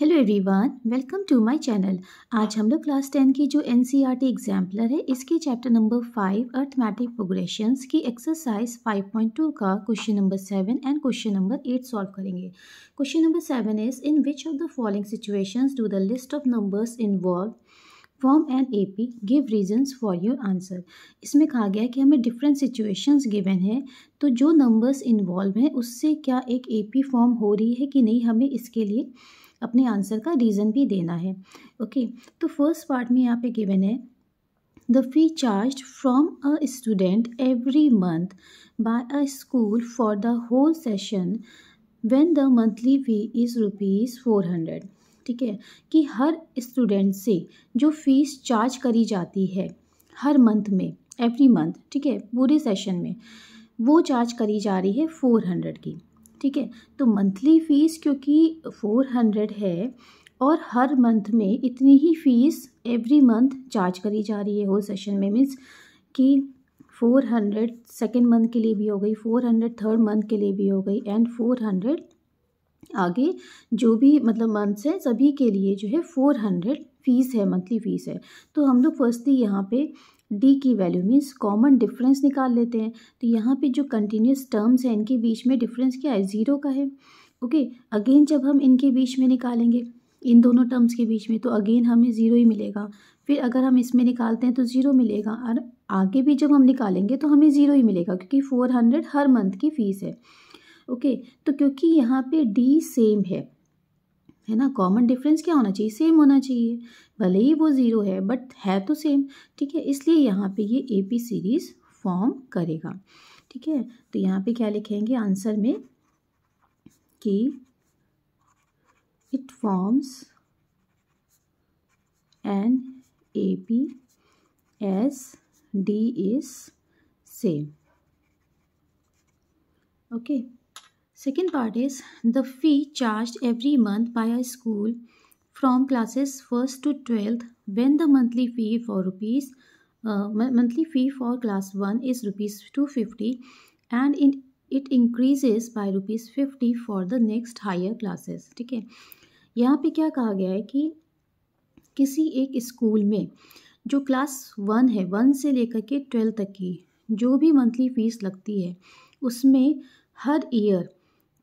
Hello everyone welcome to my channel आज हम लोग क्लास टेन की जो एन एग्जाम्पलर e है इसके chapter number five arithmetic progressions की एक्सरसाइज फाइव पॉइंट टू का question number seven and question number eight solve करेंगे question number seven is in which of the following situations do the list of numbers involve form and A P give reasons for your answer इसमें कहा गया है कि हमें different situations given है तो जो नंबर्स इन्वॉल्व हैं उससे क्या एक ए पी फॉर्म हो रही है कि नहीं हमें इसके लिए अपने आंसर का रीज़न भी देना है ओके तो फर्स्ट पार्ट में यहाँ पे गिवन है the fee charge from a student every month by a school for the whole session when the monthly fee is rupees four hundred ठीक है कि हर स्टूडेंट से जो फीस चार्ज करी जाती है हर मंथ में एवरी मंथ ठीक है पूरे सेशन में वो चार्ज करी जा रही है फोर हंड्रेड की ठीक है तो मंथली फ़ीस क्योंकि फ़ोर हंड्रेड है और हर मंथ में इतनी ही फ़ीस एवरी मंथ चार्ज करी जा रही है होल सेशन में मीन्स कि फ़ोर हंड्रेड सेकेंड मंथ के लिए भी हो गई फ़ोर हंड्रेड थर्ड मंथ के लिए भी हो गई एंड फ़ोर हंड्रेड आगे जो भी मतलब मंथ्स हैं सभी के लिए जो है फ़ोर हंड्रेड फ़ीस है मंथली फ़ीस है तो हम लोग फर्स्टली यहाँ पे डी की वैल्यू मीन्स कॉमन डिफरेंस निकाल लेते हैं तो यहाँ पे जो कंटिन्यूस टर्म्स हैं इनके बीच में डिफरेंस क्या है ज़ीरो का है ओके अगेन जब हम इनके बीच में निकालेंगे इन दोनों टर्म्स के बीच में तो अगेन हमें ज़ीरो ही मिलेगा फिर अगर हम इसमें निकालते हैं तो ज़ीरो मिलेगा और आगे भी जब हम निकालेंगे तो हमें ज़ीरो ही मिलेगा क्योंकि फ़ोर हंड्रेड हर मंथ की फ़ीस है ओके तो क्योंकि यहाँ पे डी सेम है है ना कॉमन डिफरेंस क्या होना चाहिए सेम होना चाहिए भले ही वो ज़ीरो है बट है तो सेम ठीक है इसलिए यहाँ पे ये ए पी सीरीज़ फॉर्म करेगा ठीक है तो यहाँ पे क्या लिखेंगे आंसर में कि it forms an A P as D is same okay Second part is the fee charged every month by a school from classes 1st to 12th when the monthly fee for rupees uh, monthly fee for class 1 is rupees 250 and it, it increases by rupees 50 for the next higher classes ठीक है यहाँ पे क्या कहा गया है कि किसी एक स्कूल में जो क्लास वन है वन से लेकर के ट्वेल्थ तक की जो भी मंथली फीस लगती है उसमें हर ईयर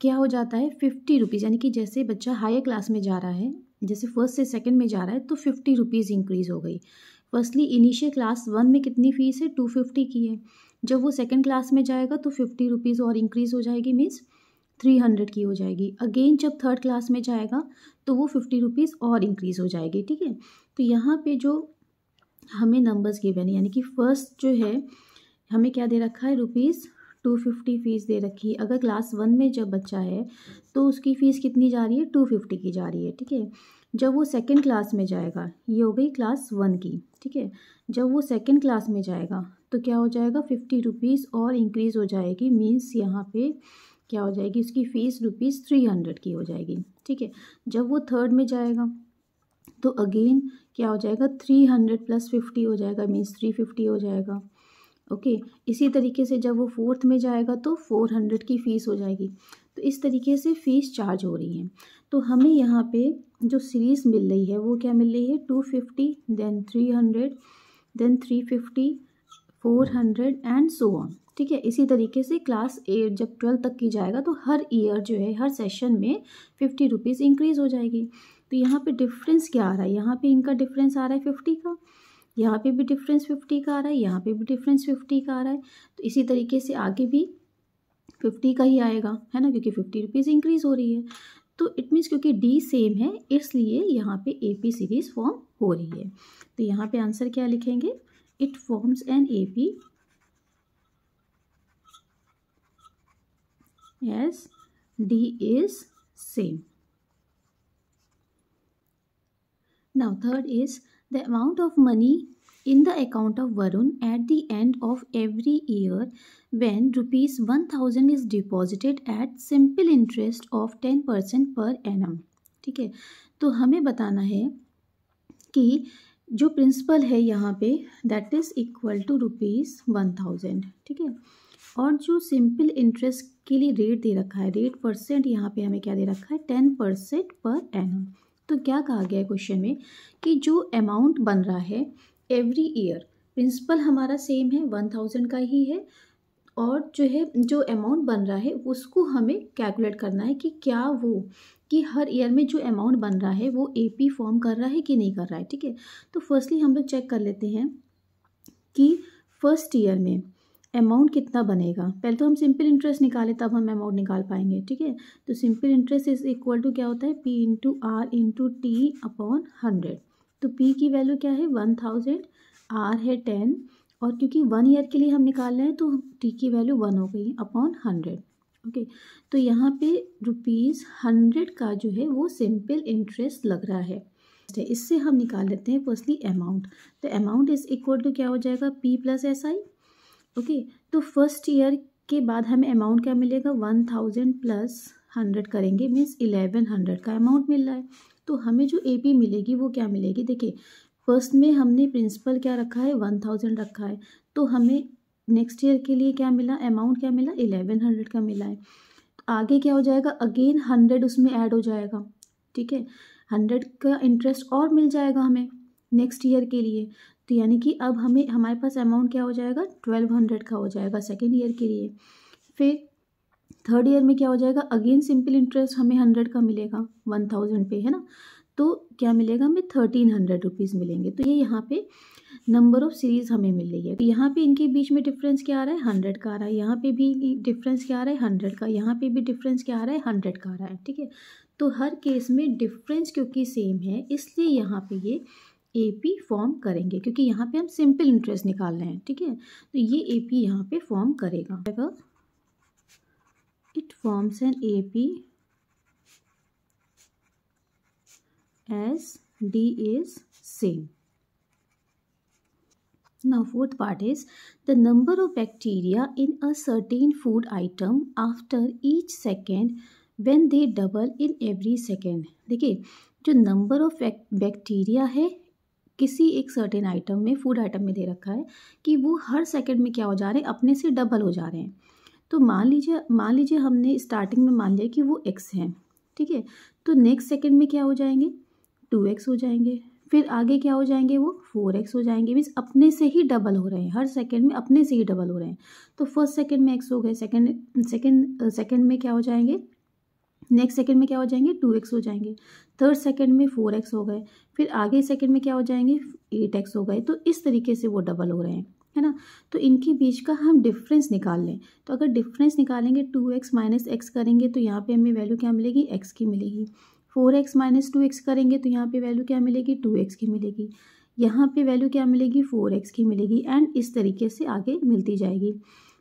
क्या हो जाता है फिफ्टी रुपीज़ यानी कि जैसे बच्चा हायर क्लास में जा रहा है जैसे फर्स्ट से सेकंड में जा रहा है तो फिफ्टी रुपीज़ इंक्रीज़ हो गई फर्स्टली इनिशियल क्लास वन में कितनी फ़ीस है टू फिफ्टी की है जब वो सेकेंड क्लास में जाएगा तो फिफ्टी रुपीज़ और इंक्रीज़ हो जाएगी मीन्स थ्री हंड्रेड की हो जाएगी अगेन जब थर्ड क्लास में जाएगा तो वो फिफ्टी रुपीज़ और इंक्रीज़ हो जाएगी ठीक है तो यहाँ पर जो हमें नंबर्स गिवन यानी कि फ़र्स्ट जो है हमें क्या दे रखा है रुपीज़ टू फिफ्टी फ़ीस दे रखी है अगर क्लास वन में जब बच्चा है तो उसकी फ़ीस कितनी जा रही है टू फिफ्टी की जा रही है ठीक है जब वो सेकेंड क्लास में जाएगा ये हो गई क्लास वन की ठीक है जब वो सेकेंड क्लास में जाएगा तो क्या हो जाएगा फिफ्टी रुपीज़ और इंक्रीज़ हो जाएगी मीन्स यहाँ पे क्या हो जाएगी उसकी फ़ीस रुपीज़ थ्री हंड्रेड की हो जाएगी ठीक है जब वो थर्ड में जाएगा तो अगेन क्या हो जाएगा थ्री हंड्रेड प्लस फिफ्टी हो जाएगा मीन्स थ्री फिफ्टी हो जाएगा ओके इसी तरीके से जब वो फोर्थ में जाएगा तो फोर हंड्रेड की फ़ीस हो जाएगी तो इस तरीके से फ़ीस चार्ज हो रही है तो हमें यहाँ पे जो सीरीज़ मिल रही है वो क्या मिल रही है two fifty then three hundred then three fifty four hundred and so on ठीक है इसी तरीके से क्लास एट जब ट्वेल्थ तक की जाएगा तो हर ईयर जो है हर सेशन में फिफ्टी रुपीज़ इंक्रीज़ हो जाएगी तो यहाँ पे डिफरेंस क्या आ रहा है यहाँ पे इनका डिफरेंस आ रहा है फिफ्टी का यहाँ पे भी डिफरेंस फिफ्टी का आ रहा है यहाँ पे भी डिफरेंस फिफ्टी का आ रहा है तो इसी तरीके से आगे भी फिफ्टी का ही आएगा है ना क्योंकि फिफ्टी रुपीज़ इंक्रीज़ हो रही है तो इट मीन्स क्योंकि डी सेम है इसलिए यहाँ पे ए पी सीरीज़ फॉर्म हो रही है तो यहाँ पे आंसर क्या लिखेंगे it forms an A P as D is same now third is The amount of money in the account of Varun at the end of every year when rupees 1000 is deposited at simple interest of 10% per annum. ठीक है तो हमें बताना है कि जो principal है यहाँ पे that is equal to rupees one thousand ठीक है और जो सिंपल इंटरेस्ट के लिए रेट दे रखा है रेट परसेंट यहाँ पे हमें क्या दे रखा है टेन परसेंट पर एनम तो क्या कहा गया है क्वेश्चन में कि जो अमाउंट बन रहा है एवरी ईयर प्रिंसिपल हमारा सेम है वन थाउजेंड का ही है और जो है जो अमाउंट बन रहा है उसको हमें कैलकुलेट करना है कि क्या वो कि हर ईयर में जो अमाउंट बन रहा है वो ए पी फॉर्म कर रहा है कि नहीं कर रहा है ठीक है तो फर्स्टली हम लोग चेक कर लेते हैं कि फर्स्ट ईयर में अमाउंट कितना बनेगा पहले तो हम सिंपल इंटरेस्ट निकालें तब हम अमाउंट निकाल पाएंगे ठीक है तो simple interest is equal to क्या होता है P into R into T upon hundred तो पी की वैल्यू क्या है वन थाउजेंड आर है टेन और क्योंकि वन ईयर के लिए हम निकाल रहे हैं तो टी की वैल्यू वन हो गई अपॉन हंड्रेड ओके तो यहाँ पे रुपीज़ हंड्रेड का जो है वो सिंपल इंटरेस्ट लग रहा है इससे हम निकाल लेते हैं फर्स्टली अमाउंट तो अमाउंट इज इक्वल टू क्या हो जाएगा P plus S I okay तो फर्स्ट ईयर के बाद हमें अमाउंट क्या मिलेगा वन थाउजेंड प्लस हंड्रेड करेंगे मीन्स इलेवन हंड्रेड का अमाउंट मिल रहा है तो हमें जो ए पी मिलेगी वो क्या मिलेगी देखिए फर्स्ट में हमने प्रिंसिपल क्या रखा है वन थाउजेंड रखा है तो हमें नेक्स्ट ईयर के लिए क्या मिला अमाउंट क्या मिला इलेवन हंड्रेड का मिला है तो आगे क्या हो जाएगा अगेन हंड्रेड उसमें ऐड हो जाएगा ठीक है हंड्रेड का इंटरेस्ट और मिल जाएगा हमें नेक्स्ट ईयर के लिए तो यानी कि अब हमें हमारे पास अमाउंट क्या हो जाएगा ट्वेल्व हंड्रेड का हो जाएगा सेकेंड ईयर के लिए फिर थर्ड ईयर में क्या हो जाएगा अगेन सिंपल इंटरेस्ट हमें हंड्रेड का मिलेगा वन थाउजेंड पे है ना तो क्या मिलेगा हमें थर्टीन हंड्रेड रुपीज़ मिलेंगे तो ये यह यहाँ पे नंबर ऑफ सीरीज़ हमें मिल रही है तो यहाँ पे इनके बीच में डिफरेंस क्या आ रहा है हंड्रेड का आ रहा है यहाँ पे भी डिफरेंस क्या आ रहा है हंड्रेड का यहाँ पे भी डिफरेंस क्या आ रहा है हंड्रेड का आ रहा है ठीक है तो हर केस में डिफरेंस क्योंकि सेम है इसलिए यहाँ पे ये ए पी फॉर्म करेंगे क्योंकि यहाँ पे हम सिंपल इंटरेस्ट निकाल रहे हैं ठीक है तो ये ए पी यहाँ पे फॉर्म करेगा it forms an A P as D is same ना fourth part is the number of bacteria in a certain food item after each second when they double in every second देखिए जो number of bacteria है किसी एक certain item में food item में दे रखा है कि वो हर सेकंड में क्या हो जा रहे हैं अपने से डबल हो जा रहे हैं तो मान लीजिए मान लीजिए हमने स्टार्टिंग में मान लिया कि वो एक्स हैं ठीक है तो नेक्स्ट सेकंड में क्या हो जाएंगे टू एक्स हो जाएंगे फिर आगे क्या हो जाएंगे वो फोर एक्स हो जाएंगे मीन्स अपने से ही डबल हो रहे हैं हर सेकंड में अपने से ही डबल हो रहे हैं तो फर्स्ट सेकंड में एक्स हो गए सेकंड सेकंड सेकंड में क्या हो जाएंगे नेक्स्ट सेकंड में क्या हो जाएंगे टू एक्स हो जाएंगे थर्ड सेकंड में फोर एक्स हो गए फिर आगे सेकंड में क्या हो जाएंगे एट एक्स हो गए तो इस तरीके से वो डबल हो रहे हैं है ना तो इनके बीच का हम डिफरेंस निकाल लें तो अगर डिफरेंस निकालेंगे टू एक्स माइनस एक्स करेंगे तो यहाँ पे हमें वैल्यू क्या मिलेगी एक्स की मिलेगी four X minus two X करेंगे तो यहाँ पे वैल्यू क्या मिलेगी टू एक्स की मिलेगी यहाँ पे वैल्यू क्या मिलेगी फोर एक्स की मिलेगी एंड इस तरीके से आगे मिलती जाएगी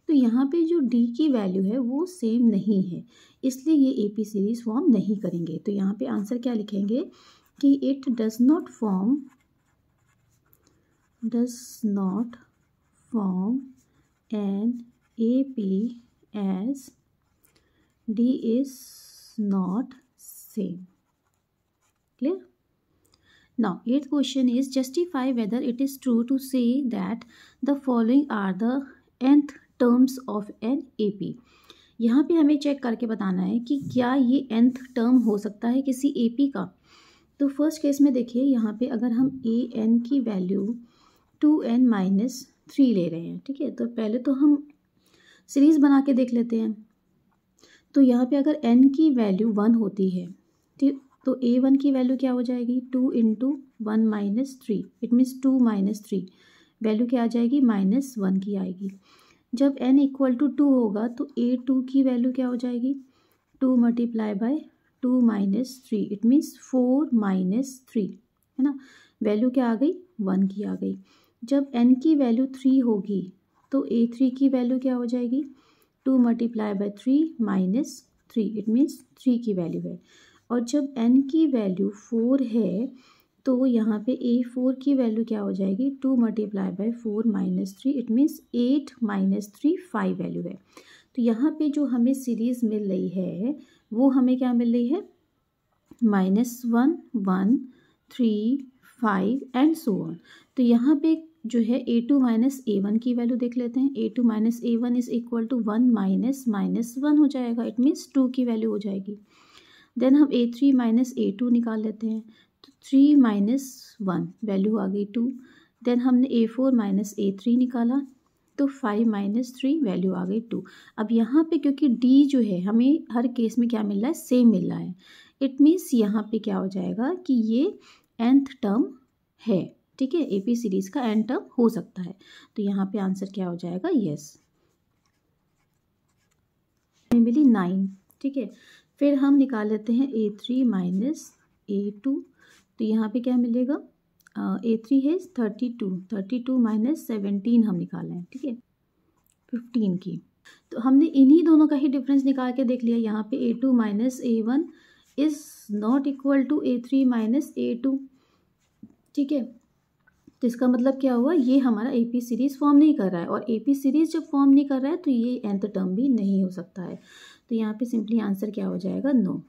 तो यहाँ पे जो डी की वैल्यू है वो सेम नहीं है इसलिए ये ए पी सीरीज़ फॉर्म नहीं करेंगे तो यहाँ पे आंसर क्या लिखेंगे कि it does not form does not form an A P as D is not same clear Now, eighth question is justify whether it is true to say that the following are the nth terms of an A P यहाँ पर हमें check करके बताना है कि क्या ये nth term हो सकता है किसी ए पी का तो फर्स्ट केस में देखिए यहाँ पे अगर हम ए एन की value two N minus three ले रहे हैं ठीक है तो पहले तो हम सीरीज़ बना के देख लेते हैं तो यहाँ पे अगर एन की वैल्यू वन होती है ठीक तो ए वन की वैल्यू क्या हो जाएगी two into one minus three it means two minus three value क्या आ जाएगी माइनस वन की आएगी जब एन इक्वल टू टू होगा तो ए टू की वैल्यू क्या हो जाएगी two multiply by two minus three it means four minus three है ना वैल्यू क्या आ गई वन की आ गई जब एन की वैल्यू थ्री होगी तो ए थ्री की वैल्यू क्या हो जाएगी two multiply by three minus three it means three की वैल्यू है और जब एन की वैल्यू फोर है तो यहाँ पे ए फोर की वैल्यू क्या हो जाएगी two multiply by four minus three it means eight minus three five value है तो यहाँ पे जो हमें सीरीज़ मिल रही है वो हमें क्या मिल रही है minus one one three five and so on तो यहाँ पे जो है A two minus A one की वैल्यू देख लेते हैं A two minus A one is equal to one minus minus one हो जाएगा इट मीन्स टू की वैल्यू हो जाएगी देन हम ए थ्री माइनस ए टू निकाल लेते हैं तो थ्री माइनस वन वैल्यू आ गई टू देन हमने A four minus A three निकाला तो फाइव माइनस थ्री वैल्यू आ गई टू अब यहाँ पे क्योंकि डी जो है हमें हर केस में क्या मिल रहा है सेम मिल रहा है इट मीन्स यहाँ पे क्या हो जाएगा कि ये एंथ टर्म है ठीक है ए पी सीरीज़ का एंड टर्म हो सकता है तो यहाँ पे आंसर क्या हो जाएगा यस हमें मिली नाइन ठीक है फिर हम निकाल लेते हैं A three minus A two तो यहाँ पे क्या मिलेगा ए थ्री है thirty two thirty two minus seventeen हम निकाल रहे हैं ठीक है फिफ्टीन की तो हमने इन्हीं दोनों का ही डिफरेंस निकाल के देख लिया यहाँ पे A two minus A one is not equal to A three minus A two ठीक है तो इसका मतलब क्या हुआ ये हमारा ए पी सीरीज़ फॉर्म नहीं कर रहा है और ए पी सीरीज़ जब फॉर्म नहीं कर रहा है तो ये एंथ टर्म भी नहीं हो सकता है तो यहाँ पे सिंपली आंसर क्या हो जाएगा no no.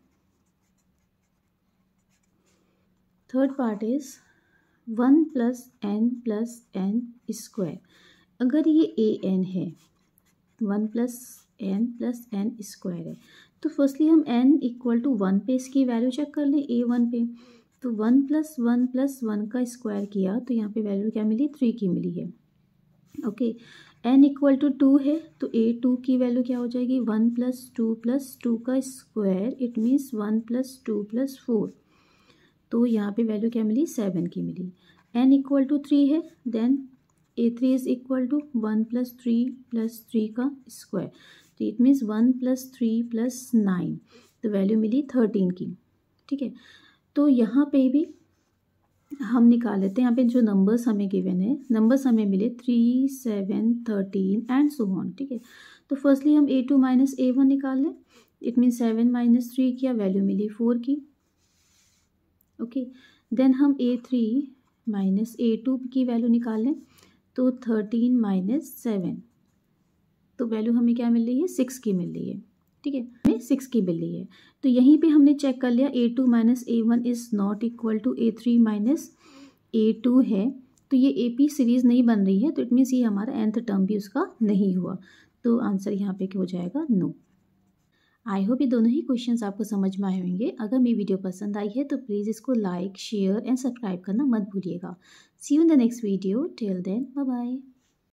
Third part is one plus N plus N square अगर ये ए एन है one plus N plus N square है तो फर्स्टली हम एन इक्वल टू वन पे इसकी वैल्यू चेक कर लें ए वन पे तो one plus one plus one का स्क्वायर किया तो यहाँ पे वैल्यू क्या मिली थ्री की मिली है okay N equal to two है तो ए टू की वैल्यू क्या हो जाएगी one plus two plus two का square it means one plus two plus four तो यहाँ पे वैल्यू क्या मिली सेवन की मिली एन इक्वल टू थ्री है then A three is equal to one plus three plus three का स्क्वायर तो it means one plus three plus nine तो वैल्यू मिली थर्टीन की ठीक है तो यहाँ पे भी हम निकाल लेते हैं यहाँ पे जो नंबर्स हमें गिवन है नंबर्स हमें मिले three seven thirteen and so on ठीक है तो फर्स्टली हम a two minus A one निकाल लें it mean seven minus three किया वैल्यू मिली फोर की ओके देन हम ए थ्री माइनस ए टू की वैल्यू निकाल लें तो थर्टीन माइनस सेवन तो वैल्यू हमें क्या मिल रही है सिक्स की मिल रही है ठीक है हमें सिक्स की मिल रही है तो यहीं पे हमने चेक कर लिया a two minus A one is not equal to A three minus A two है तो ये ए पी सीरीज़ नहीं बन रही है तो इट मीन्स ये हमारा एंथ टर्म भी उसका नहीं हुआ तो आंसर यहाँ पे क्या हो जाएगा नो no. आई होप ये दोनों ही क्वेश्चंस आपको समझ में आए होंगे अगर मेरी वीडियो पसंद आई है तो प्लीज़ इसको लाइक शेयर एंड सब्सक्राइब करना मत भूलिएगा see you in the next video till then bye bye